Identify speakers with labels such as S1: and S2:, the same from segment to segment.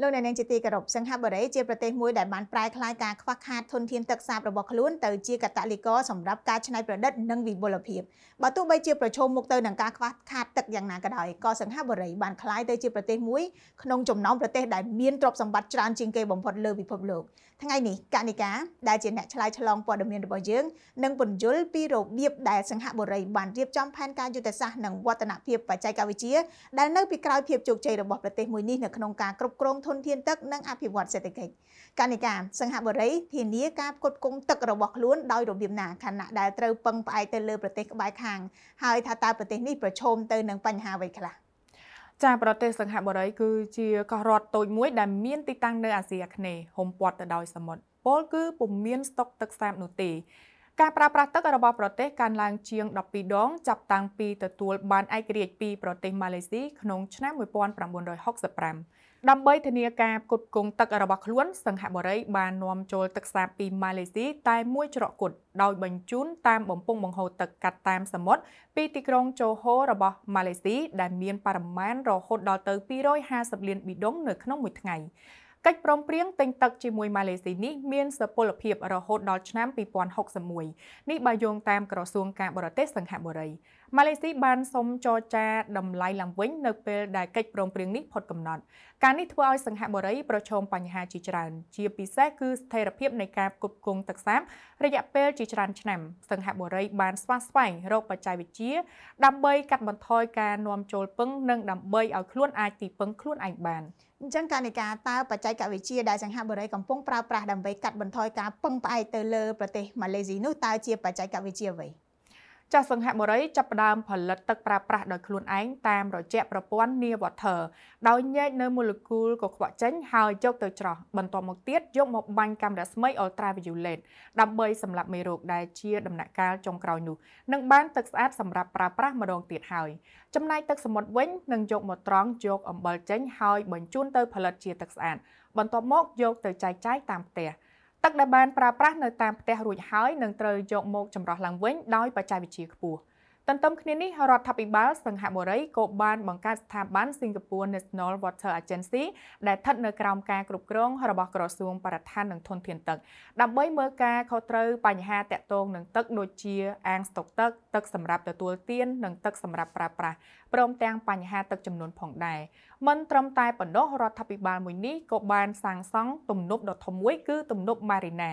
S1: លោកអ្នកនាងជាទីគោរពសង្ហបុរីជាប្រទេសមួយដែលបានប្រែក្លាយការខ្វះខាតធនធានទឹកសាបរបស់ខ្លួនទៅជាកត្តាលីករសម្រាប់ការច្នៃប្រឌិតនិងវិបុលភាពបើទោះបីជាប្រឈមមុខទៅនឹងការខ្វះខាតទឹកយ៉ាងណាក៏ដោយក៏សង្ហបុរីបានក្លាយទៅជាប្រទេសមួយក្នុងចំណោមប្រទេសដែលមានទ្រព្យសម្បត្តិច្រើនជាងគេបំផុតលើពិភពលោកថ្ងៃនេះកណិការដែលជាអ្នកឆ្លើយឆ្លងព័ត៌មានរបស់យើងនឹងពន្យល់ពីរបៀបដែលសង្ហបុរីបានរៀបចំផែនការយុទ្ធសាស្ត្រនិងវឌ្ឍនភាពបច្ចេកវិទ្យាដែលនៅពីក្រោយភាពជោគជ័យរបស់ប្រទេសមួយនេះនៅក្នុងការគ្រប់គ្រងធនធានទឹកនិងអភិវឌ្ឍសេដ្ឋកិច្ចកណិការសង្ហបុរីធានាការផ្គត់ផ្គង់ទឹករបស់ខ្លួនដោយរបៀបណាខណៈដែលត្រូវពឹងផ្អែកទៅលើប្រទេសក
S2: ្បែរខាង ហើយថាតើប្រទេសនេះប្រឈមទៅនឹងបញ្ហាអ្វីខ្លះចាប្រទេសសង្ហបុរីគឺជាកោះរដ្ឋតូចមួយដែលមានទីតាំងនៅអាស៊ីអាគ្នេយ៍ហុំព័ទ្ធទៅដោយសមុទ្រពលគឺពុំមានស្តុកទឹកសាបនោះទេការប្រើប្រាស់ទឹករបស់ប្រទេសកើនឡើងជាង12ដងចាប់តាំងពីទទួលបានឯករាជ្យពីប្រទេសម៉ាឡេស៊ីក្នុងឆ្នាំ1965ដើម្បីធានាការផ្គត់ផ្គង់ទឹករបស់ខ្លួន សង្ហបុរីបាននាំចូលទឹកសាបពីម៉ាឡេស៊ីតែមួយច្រកគត់ដោយបញ្ជូនតាមបំពង់បង្ហូរទឹកកាត់តាមសមុទ្រពីទីក្រុងជូហូរបស់ម៉ាឡេស៊ីដែលមានបរិមាណរហូតដល់ទៅ250លានប៊ីដុងនៅក្នុងមួយថ្ងៃ។កិច្ចព្រមព្រៀងទិញទឹកជាមួយម៉ាឡេស៊ីនេះមានសពលភាពរហូតដល់ឆ្នាំ2061នេះបើយោងតាមក្រសួងការបរទេសសង្ហបុរីម៉ាឡេស៊ីបានសុំចរចាតម្លៃឡើងវិញនៅពេលដែលកិច្ចព្រមព្រៀងនេះផុតកំណត់ការនេះធ្វើឲ្យសង្ហបុរីប្រឈមបញ្ហាជាច្រើន ជាពិសេសគឺស្ថិរភាពនៃការផ្គត់ផ្គង់ទឹកសាបរយៈពេលជាច្រើនឆ្នាំសង្ហបុរីបានស្វាស្វែងរកបច្ចេកវិទ្យាដើម្បីកាត់បន្ថយការនាំចូលពឹងនិងដើម្បីឲ្យខ្លួនអាចទីពឹងខ្លួនឯងបានអញ្ចឹងការនៃការតើបច្ចេកឯកវិទ្យាដែលសង្ហបុរីកំពុងប្រើប្រាស់ដើម្ប
S1: ីកាត់បន្ថយការពឹងផ្អែកទៅលើប្រទេសម៉ាឡេស៊ីនោះតើជាបច្ចេកវិទ្យាអ្វី។
S2: ចាស់សង្ហបុរីចាប់ផ្ដើមផលិតទឹកប្រើប្រាស់ដោយខ្លួនឯងតាមរយៈប្រព័ន្ធ Near Water ដោយញែកនៅម៉ូលេគុលកខ្វក់ចេញហើយយកទៅច្រោះបន្ទាប់មកទៀតយកមកបាញ់កាំរស្មី Ultraviolet ដើម្បីសម្លាប់មេរោគដែលជាដំណាក់កាលចុងក្រោយនោះនិងបានទឹកស្អាតសម្រាប់ប្រើប្រាស់ម្ដងទៀតហើយ ចំណែកទឹកសមុទ្រវិញនឹងយកមកត្រង់យកអំបិលចេញហើយបញ្ជូនទៅផលិតជាទឹកស្អាតបន្ទាប់មក យកទៅចែកចាយតាមផ្ទះ។ទឹកដែលបានប្រើប្រាស់នៅតាមផ្ទះរួចហើយនឹងត្រូវយកមកចម្រោះឡើងវិញដោយបច្ចេកវិទ្យាខ្ពស់ទន្ទឹមគ្នានេះរដ្ឋាភិបាលសង្ហបុរីក៏បានបង្កើតស្ថាប័ន Singapore National Water Agency ដែលស្ថិតនៅក្រោមការគ្រប់គ្រងរបស់ក្រសួងបរិស្ថាននិងធនធានទឹក ដើម្បីមើលការខុសត្រូវបញ្ហាតាក់ទងនឹងទឹកដូចជាអាងស្តុកទឹក ទឹកសម្រាប់ទទួលទាននិងទឹកសម្រាប់ប្រើប្រាស់ព្រមទាំងបញ្ហាទឹកចំនួនផងដែរមិនត្រឹមតែប៉ុណ្ណោះរដ្ឋាភិបាលមួយនេះក៏បានសាងសង់ទំនប់ដ៏ធំមួយគឺទំនប់ Marina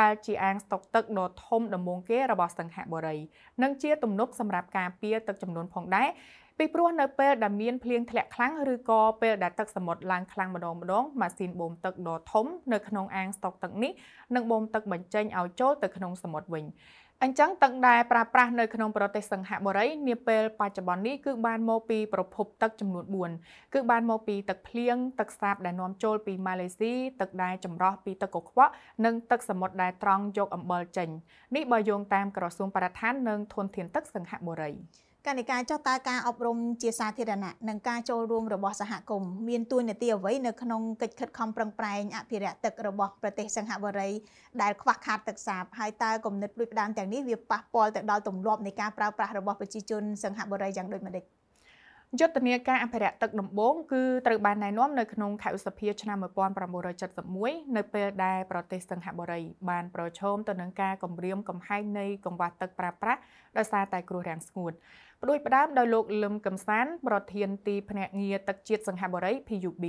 S2: ដែលជាអាងស្តុកទឹកដ៏ធំដំបូងគេរបស់សង្ហបុរីនិងជា ទំនប់សម្រាប់ការពារទឹកចំនួនផងដែរពីព្រោះនៅពេលដែលមានភ្លៀងធ្លាក់ខ្លាំងឬក៏ពេលដែលទឹកសមុទ្រឡើងខ្លាំងម្ដងម្ដងម៉ាស៊ីនបូមទឹកដ៏ធំនៅក្នុងអាងស្តុកទឹកនេះនឹងបូមទឹកបញ្ចេញឲ្យចូលទៅក្នុងសមុទ្រវិញអញ្ចឹងទឹកដែលប្រើប្រាស់នៅក្នុងប្រទេសសិង្ហបុរីនាពេលបច្ចុប្បន្ននេះគឺបានមកពីប្រភពទឹកចំនួន4គឺបានមកពីទឹកភ្លៀងទឹកសាបដែលនាំចូលពីម៉ាឡេស៊ីទឹកដែលចម្រោះពីទឹកកខ្វក់និងទឹកសមុទ្រដែលត្រង់យកអំបិលចេញនេះបើយោងតាមក្រសួងបរិស្ថាននិងធនធានទឹកសិង្ហបុរី
S1: កណិការចោះតើការអប់រំជាសាធារណៈនិងការចូលរួមរបស់សហគមន៍មានទួនាទីអ្វីនៅក្នុងកិច្ចខិតខំប្រឹងប្រែងអភិរក្សទឹករបស់ប្រទេសសិង្ហបុរីដែលខ្វះខាតទឹកសាបហើយតើគំនិតព្រួយផ្ដើមទាំងនេះវាប៉ះពាល់ទៅដល់ទម្លាប់នៃការប្រើ
S2: ប្រាស់របស់ប្រជាជនសិង្ហបុរីយ៉ាងដូចម្តេចយុទ្ធនាការអភិរក្សទឹកដំបងគឺត្រូវបានណែនាំនៅក្នុងខែឧសភាឆ្នាំ1971នៅពេលដែលប្រទេសសិង្ហបុរីបានប្រឈមទៅនឹងការគំរាមកំហែងនៃកង្វះទឹកប្រើប្រាស់ដោយសារតែគ្រោះរាំងស្ងួតផ្ដួចផ្ដើមដោយលោកលឹមកំសានប្រធានទីភ្នាក់ងារទឹកជាតិសិង្ហបុរី PUB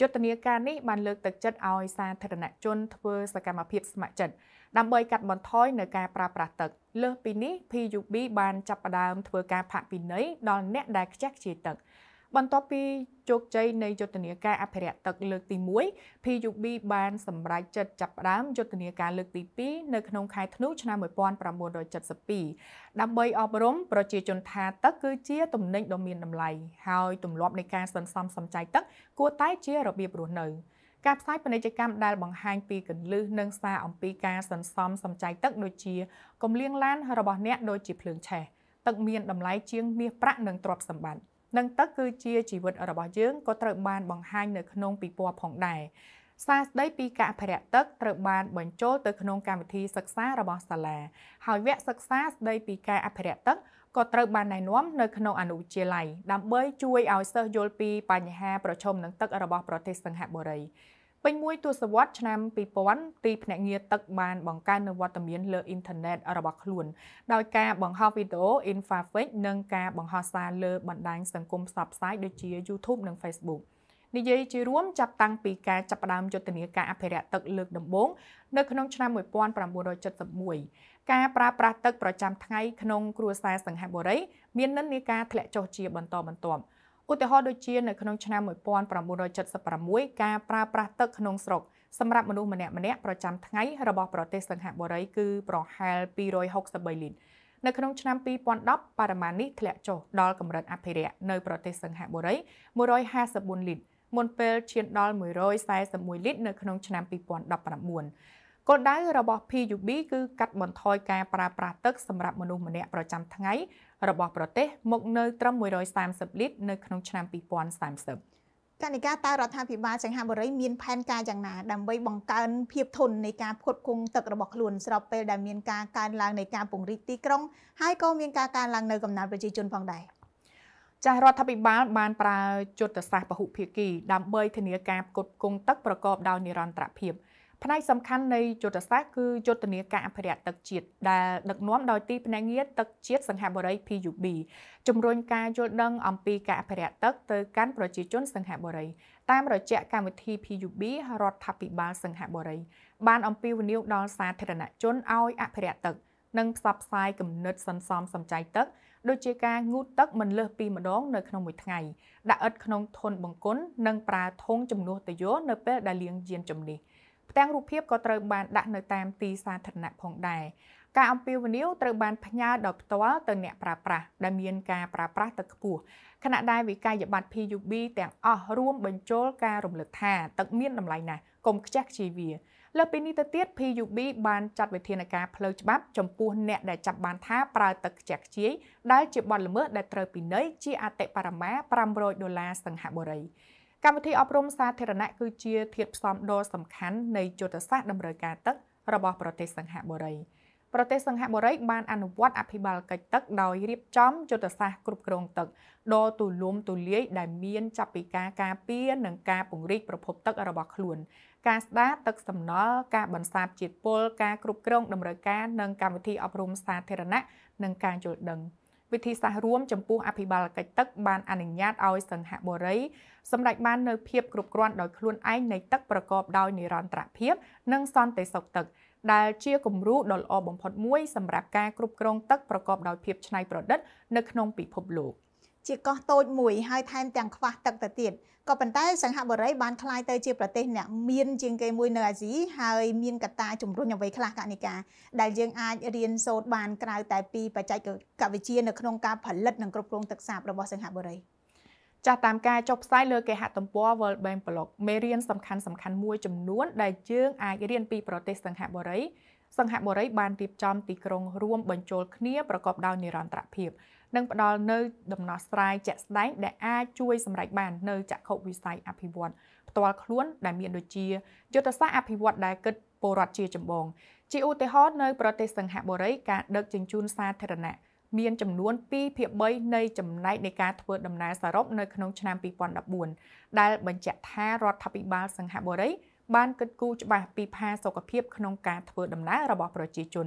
S2: យុទ្ធនាការនេះបានលើកទឹកចិត្តឲ្យសាធារណជនធ្វើសកម្មភាពស្ម័គ្រចិត្តដើម្បីកាត់បន្ថយនៅការប្រើប្រាស់ទឹក លើសពីនេះ PUB បានចាប់ផ្ដើម ធ្វើការផាកពិន័យដល់អ្នកដែលខ្ជះខ្ជាយទឹកបន្ទាប់ពីជោគជ័យនៃយុទ្ធនាការអភិរក្សទឹកលើកទី1 PUB បានសម្រេចចិត្តចាប់ផ្ដើមយុទ្ធនាការលើកទី2នៅ ក្នុងខែធ្នូឆ្នាំ1972ដើម្បីអប់រំប្រជាជនថាទឹកគឺជាទំនិញដ៏មានតម្លៃហើយទម្លាប់នៃការសន្សំសំចៃទឹកគួរតែជារបៀបរស់នៅ។ការផ្សាយពាណិជ្ជកម្មដែលបង្ហាញពីកន្លឹះនិងសារអំពីការសន្សំសំចៃទឹកដូចជាគម្លៀងឡាន របស់អ្នកដូចជាភ្លើងឆេះទឹកមានតម្លៃជាងមាសប្រាក់និងទ្រព្យសម្បត្តិនិងទឹកគឺជាជីវិតរបស់យើងក៏ត្រូវបានបង្ហាញនៅក្នុងពិព័រណ៍ផងដែរសារស្ដីពីការអភិរក្សទឹកត្រូវបានបញ្ចូលទៅក្នុងកម្មវិធីសិក្សារបស់សាលាហើយវគ្គសិក្សាស្ដីពីការអភិរក្សទឹកក៏ត្រូវបានណែនាំនៅក្នុងអនុវិទ្យាល័យដើម្បីជួយឲ្យសិស្សយល់ពីបញ្ហាប្រឈមនឹងទឹករបស់ប្រទេសសិង្ហបុរីពេញមួយទសវត្សរ៍ឆ្នាំ2000ទីភ្នាក់ងារទឹកបានបង្កើននូវវត្តមានលើអ៊ីនធឺណិតរបស់ខ្លួនដោយការបង្ហោះវីដេអូ Infographic និងការបង្ហោះសារលើបណ្ដាញសង្គមផ្សព្វផ្សាយដូចជា YouTube និង Facebook និយាយជារួមចាប់តាំងពីការចាប់ផ្ដើមយុទ្ធនាការអភិរក្សទឹកលើកដំបូងនៅក្នុងឆ្នាំ1971ការប្រើប្រាស់ទឹកប្រចាំថ្ងៃក្នុងគ្រួសារសង្ហបុរីមាននិន្នាការធ្លាក់ចុះជាបន្តបន្ទាប់។ឧទាហរណ៍ដូចជានៅក្នុងឆ្នាំ1976ការប្រើប្រាស់ទឹកក្នុងស្រុកសម្រាប់មនុស្សម្នាក់ម្នាក់ប្រចាំថ្ងៃរបស់ប្រទេសសិង្ហបុរីគឺប្រហែល263លីត្រនៅក្នុងឆ្នាំ2010បរិមាណនេះធ្លាក់ចុះដល់កម្រិតអភិរក្សនៅប្រទេសសិង្ហបុរី154លីត្រមុនពេលឈានដល់141លីត្រនៅក្នុងឆ្នាំ2019គោលដៅរបស់ PUB គឺកាត់បន្ថយការប្រើប្រាស់ទឹកសម្រាប់មនុស្សម្នាក់ប្រចាំថ្ងៃរបស់ប្រទេសមកនៅត្រឹម130លីត្រនៅក្នុងឆ្នាំ2030
S1: កណិការតើរដ្ឋាភិបាលចង្ហាបុរីមានផែនការយ៉ាងណា ដើម្បីបង្កើនភាពធន់នៃការផ្គត់ផ្គង់ទឹករបស់ខ្លួនស្របពេលដែលមានការកើនឡើងនៃការពង្រីកទីក្រុងហើយក៏មានការកើន
S2: ឡើងនៅកំណើតប្រជាជនផងដែរចាស់រដ្ឋាភិបាលបានប្រើយុទ្ធសាស្ត្រពហុភាគីដើម្បីធានាការផ្គត់ផ្គង់ទឹកប្រកបដោយនិរន្តរភាព។ផ្នែកសំខាន់នៃយុទ្ធសាស្ត្រគឺយុទ្ធនាការអភិរក្សទឹកជាតិដែលដឹកនាំដោយទីភ្នាក់ងារទឹកជាតិសង្ហបុរី PUB ជំរុញការយល់ដឹងអំពីការអភិរក្សទឹកទៅកាន់ប្រជាជនសង្ហបុរីតាមរយៈកម្មវិធី PUB រដ្ឋាភិបាលសង្ហបុរីបាន អំពាវនាវដល់សាធារណជនឲ្យអភិរក្សទឹកនិងផ្សព្វផ្សាយគំនិតសន្សំសំចៃទឹកដូចជាការងូតទឹកមិនលើសពីម្ដងនៅក្នុងមួយថ្ងៃដាក់ឥដ្ឋក្នុង ធនបង្គន់និងប្រើធុងជំនួសទៅយោនៅពេលដែលលាងយានជំនិះ។ផ្ទាំងរូបភាពក៏ត្រូវបានដាក់នៅតាមទីសាធារណៈផងដែរការអំពាវនាវត្រូវបានផ្ញើដោយផ្ទាល់ទៅអ្នកប្រើប្រាស់ដែលមានការប្រើប្រាស់ទឹកខ្ពស់ខណៈដែលវិក័យប័ត្រ PUB ទាំងអស់រួមបញ្ចូលការរំលឹកថាទឹកមានតម្លៃណាស់កុំខ្ជះខ្ជាយវាលើពីនេះទៅទៀត PUB បានចាត់វិធានការផ្លូវច្បាប់ចំពោះអ្នកដែលចាប់បានថាប្រើទឹកខ្ជះខ្ជាយដែលជាបទល្មើសដែលត្រូវពិន័យជាអតិបរមា500ដុល្លារសង្ហបុរី។កម្មវិធីអប់រំសាធារណៈគឺជាធាតុផ្សំដ៏សំខាន់នៃយុទ្ធសាស្ត្រដំណើរការទឹករបស់ប្រទេសសង្ហបុរីប្រទេសសង្ហបុរីបានអនុវត្តអភិបាលកិច្ចទឹកដោយរៀបចំយុទ្ធសាស្ត្រគ្រប់គ្រងទឹកដ៏ទូលំទូលាយដែលមានចាប់ពីការការពារនិងការពង្រីកប្រភពទឹករបស់ខ្លួន ការស្ដារទឹកសំណល់ការបន្សាបជាតិពុលការគ្រប់គ្រងដំណើរការនិងកម្មវិធីអប់រំសាធារណៈនិងការយល់ដឹង។វិធីសាស្ត្ររួមចំពោះអភិបាលកិច្ចទឹក បានអនុញ្ញាតឲ្យសង្ហបុរីសម្រេចបាននូវភាពគ្រប់គ្រាន់ដោយខ្លួនឯងនៃទឹកប្រកប ដោយនិរន្តរភាពនិងសន្តិសុខទឹក ដែលជាគំរូដ៏ល្អបំផុតមួយ សម្រាប់ការគ្រប់គ្រងទឹកប្រកបដោយភាពច្នៃប្រឌិតនៅក្នុងពិភពលោក។ជាកោះតូចមួយហើយថែមទាំងខ្វះទឹកទៅទៀតក៏ប
S1: ៉ុន្តែសង្ហបុរីបានคล้ายទៅជាប្រទេសអ្នកមានជាងគេមួយនៅអាស៊ីហើយមានកត្តាជំរុញអ្វីខ្លះកនិកាដែលយើង អាចរៀនសូត្របានក្រៅតែពីបច្ចេកវិទ្យា
S2: នៅក្នុងការផលិត និងគ្រប់គ្រងទឹកសាបរបស់សង្ហបុរី ចាស់តាមការចុះផ្សាយលើគេហទំព័រ World Bank Blog មេរៀនសំខាន់សំខាន់មួយចំនួនដែលយើង អាចរៀនពីប្រទេសសង្ហបុរី សង្ហបុរី បានរៀបចំទីក្រុងរួមបញ្ចូល គ្នាប្រកបដោយនិរន្តរភាពនិងផ្ដល់នៅដំណោះស្រាយជាក់ស្ដែងដែលអាចជួយសម្រេចបាននៅចក្ខុវិស័យអភិវឌ្ឍផ្ទាល់ខ្លួនដែលមានដូចជាយុទ្ធសាស្ត្រអភិវឌ្ឍដែលគិតពលរដ្ឋជាចម្បងជាឧទាហរណ៍នៅប្រទេសសិង្ហបុរីការដឹកជញ្ជូនសាធារណៈមានចំនួន2/3នៃចំណែកនៃការធ្វើដំណើរសរុបនៅក្នុងឆ្នាំ2014ដែលបញ្ជាក់ថារដ្ឋាភិបាលសិង្ហបុរីបានគិតគូរច្បាស់ពីផាសុខភាព ក្នុងការធ្វើដំណើររបស់ប្រជាជន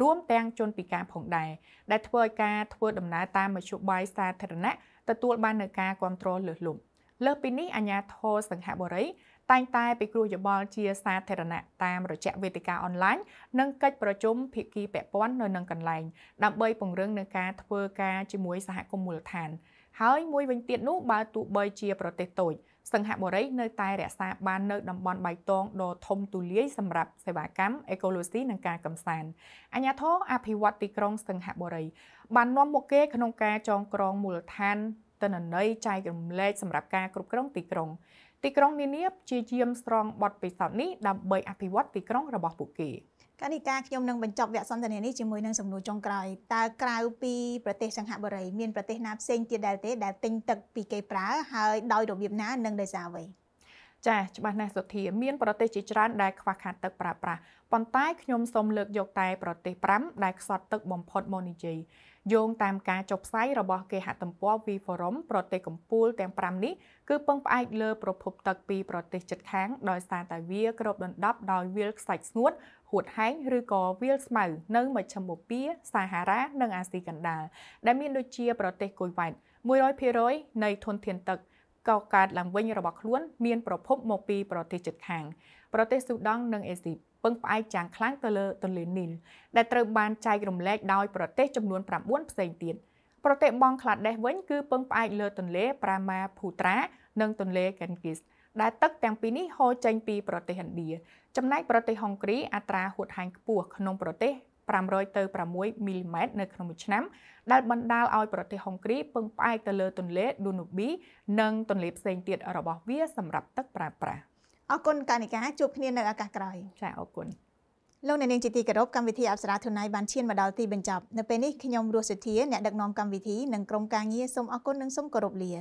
S2: រួមទាំងជនពិការផងដែរដែលធ្វើឲ្យការធ្វើដំណើរតាមមធ្យោបាយសាធារណៈទទួល បាននូវការគ្រប់គ្រងលើសលប់លើសពីនេះអាជ្ញាធរសង្ហបុរីតែងតែពិគ្រោះយោបល់ជាសាធារណៈតាមរយៈវេទិកាអនឡាញនិងកិច្ចប្រជុំភាគីពាក់ព័ន្ធនៅនឹងកន្លែងដើម្បីពង្រឹងនឹងការធ្វើការជាមួយសហគមន៍មូលដ្ឋាន ហើយមួយវិញទៀតនោះបើទោះបី ជាប្រទេសតូចសង្ហបុរី នៅតែរក្សា បាននៅតំបន់បៃតងដ៏ធំ ទូលាយសម្រាប់សេវាកម្មអេកូឡូស៊ីនិងការកម្សាន្តអាជ្ញាធរអភិវឌ្ឍទីក្រុងសង្ហបុរី បាននាំមកគេ ក្នុងការចងក្រងមូលដ្ឋានតនន័យចែករំលែកសម្រាប់ការគ្រប់គ្រងទីក្រុងទីក្រុងនានាព្យាយាមស្រង់បទពិសោធន៍នេះដើម្បីអភិវឌ្ឍទីក្រុងរបស់ពួកគេ
S1: កាលនេះការខ្ញុំនឹងបញ្ចប់វគ្គសន្ទនានេះជាមួយនឹងសំណួរចុងក្រោយតើក្រៅពីប្រទេសសង្ហបុរី មានប្រទេសណាផ្សេងទៀតដែរទេដែលទិញទឹកពីគេប្រើហើយដោយរបៀបណានិងដោយ
S2: សារអ្វីចាច្បាស់ណាស់សុធាមានប្រទេសជាច្រើនដែលខ្វះខាតទឹកប្រើប្រាស់ប៉ុន្តែខ្ញុំសូមលើកយកតែ ប្រទេស5ដែលខ្សត់ទឹកបំផុតមកនិយាយយោងតាមការចុះផ្សាយរបស់ គេហទំព័រ V Forum ប្រទេសកម្ពុជាទាំង5នេះគឺពឹងផ្អែកលើ ប្រភពទឹកពីប្រទេសជិតខាងដោយសារតែវាគ្របដណ្ដប់ដោយវាលខ្សាច់ស្ងួត ហួតហែងឬក៏វាលស្មៅនៅមជ្ឈមបពាសាហារ៉ានិងអាស៊ីកណ្ដាលដែលមានដូចជា ប្រទេសគុយវ៉ែត100%នៃធនធានទឹកកកើតឡើងវិញរបស់ខ្លួន មានប្រភពមកពីប្រទេសជិតខាងប្រទេសស៊ូដង់និងអេស៊ីបពឹងផ្អែកយ៉ាងខ្លាំងទៅលើទន្លេនីលដែលត្រូវបានចែករំលែកដោយប្រទេសចំនួន9ផ្សេងទៀតប្រទេសបង់ក្លាដេសវិញគឺពឹងផ្អែកលើទន្លេប្រាម៉ាភូត្រានិងទន្លេកេនគីស ដែលទឹកទាំងពីរនេះហូរចេញពីប្រទេសឥណ្ឌាចំណែកប្រទេសហុងគ្រីអត្រាហួតហែងខ្ពស់ក្នុងប្រទេស500ទៅ6មីលីម៉ែត្រនៅក្នុងមួយឆ្នាំដែលបណ្ដាលឲ្យប្រទេសហុងគ្រីពឹងផ្អែកទៅលើទន្លេឌូនូប៊ីនិងទន្លេផ្សេងទៀតរបស់វាសម្រាប់ទឹកប្រើប្រាស់អរគុណកានិកាជួបគ្នានៅឱកាសក្រោយចាអរគុណ
S1: លោកអ្នកនាងជាទីគោរពកម្មវិធីអប្សរាធន័យបានឈានមកដល់ទីបញ្ចប់នៅពេលនេះខ្ញុំរស់សុធាអ្នកដឹកនាំកម្មវិធីនិងក្រុមការងារសូមអរគុណនិងសូមគោរពលា